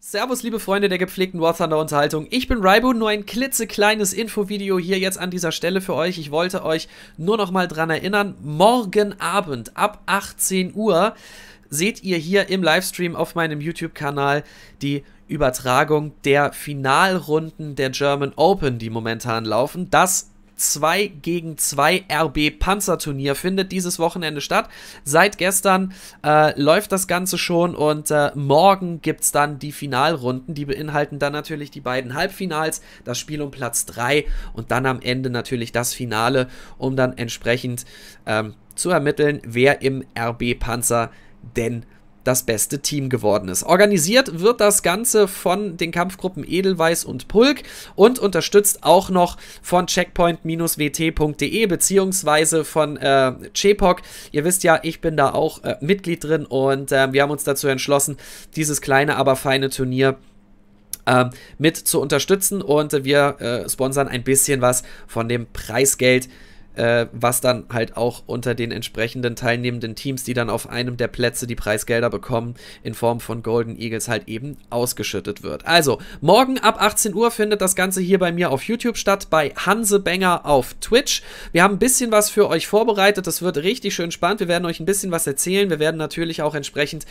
Servus, liebe Freunde der gepflegten War Thunder Unterhaltung. Ich bin Raibu, nur ein klitzekleines Infovideo hier jetzt an dieser Stelle für euch. Ich wollte euch nur noch mal dran erinnern, morgen Abend ab 18 Uhr seht ihr hier im Livestream auf meinem YouTube-Kanal die Übertragung der Finalrunden der German Open, die momentan laufen. Das 2 gegen 2 RB Panzerturnier findet dieses Wochenende statt. Seit gestern äh, läuft das Ganze schon und äh, morgen gibt es dann die Finalrunden. Die beinhalten dann natürlich die beiden Halbfinals, das Spiel um Platz 3 und dann am Ende natürlich das Finale, um dann entsprechend ähm, zu ermitteln, wer im RB Panzer denn das beste Team geworden ist. Organisiert wird das Ganze von den Kampfgruppen Edelweiß und Pulk und unterstützt auch noch von checkpoint-wt.de beziehungsweise von äh, Chepok. Ihr wisst ja, ich bin da auch äh, Mitglied drin und äh, wir haben uns dazu entschlossen, dieses kleine, aber feine Turnier äh, mit zu unterstützen und äh, wir äh, sponsern ein bisschen was von dem Preisgeld, äh, was dann halt auch unter den entsprechenden teilnehmenden Teams, die dann auf einem der Plätze die Preisgelder bekommen, in Form von Golden Eagles halt eben ausgeschüttet wird. Also, morgen ab 18 Uhr findet das Ganze hier bei mir auf YouTube statt, bei Hanse Benger auf Twitch. Wir haben ein bisschen was für euch vorbereitet, das wird richtig schön spannend. Wir werden euch ein bisschen was erzählen. Wir werden natürlich auch entsprechend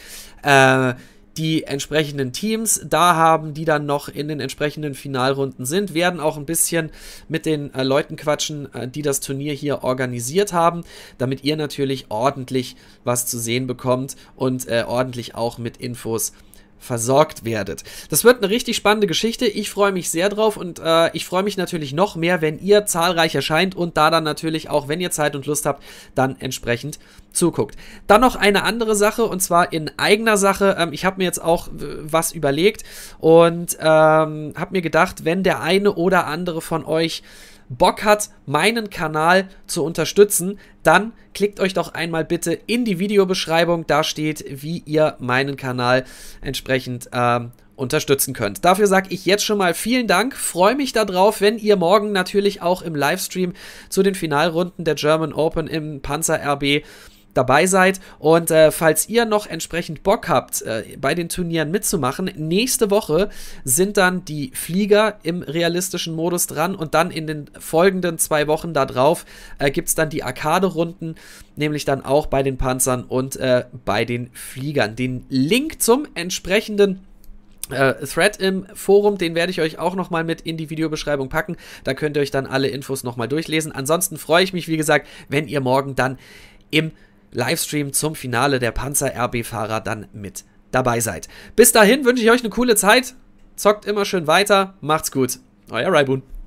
äh, die entsprechenden Teams da haben, die dann noch in den entsprechenden Finalrunden sind, werden auch ein bisschen mit den äh, Leuten quatschen, äh, die das Turnier hier organisiert haben, damit ihr natürlich ordentlich was zu sehen bekommt und äh, ordentlich auch mit Infos versorgt werdet. Das wird eine richtig spannende Geschichte. Ich freue mich sehr drauf und äh, ich freue mich natürlich noch mehr, wenn ihr zahlreich erscheint und da dann natürlich auch, wenn ihr Zeit und Lust habt, dann entsprechend zuguckt. Dann noch eine andere Sache und zwar in eigener Sache. Ähm, ich habe mir jetzt auch äh, was überlegt und ähm, habe mir gedacht, wenn der eine oder andere von euch Bock hat, meinen Kanal zu unterstützen, dann klickt euch doch einmal bitte in die Videobeschreibung. Da steht, wie ihr meinen Kanal entsprechend ähm, unterstützen könnt. Dafür sage ich jetzt schon mal vielen Dank. Freue mich darauf, wenn ihr morgen natürlich auch im Livestream zu den Finalrunden der German Open im Panzer RB dabei seid. Und äh, falls ihr noch entsprechend Bock habt, äh, bei den Turnieren mitzumachen, nächste Woche sind dann die Flieger im realistischen Modus dran und dann in den folgenden zwei Wochen darauf äh, gibt es dann die Arcade-Runden, nämlich dann auch bei den Panzern und äh, bei den Fliegern. Den Link zum entsprechenden äh, Thread im Forum, den werde ich euch auch nochmal mit in die Videobeschreibung packen. Da könnt ihr euch dann alle Infos nochmal durchlesen. Ansonsten freue ich mich, wie gesagt, wenn ihr morgen dann im Livestream zum Finale der Panzer-RB-Fahrer dann mit dabei seid. Bis dahin wünsche ich euch eine coole Zeit. Zockt immer schön weiter. Macht's gut. Euer Raibun.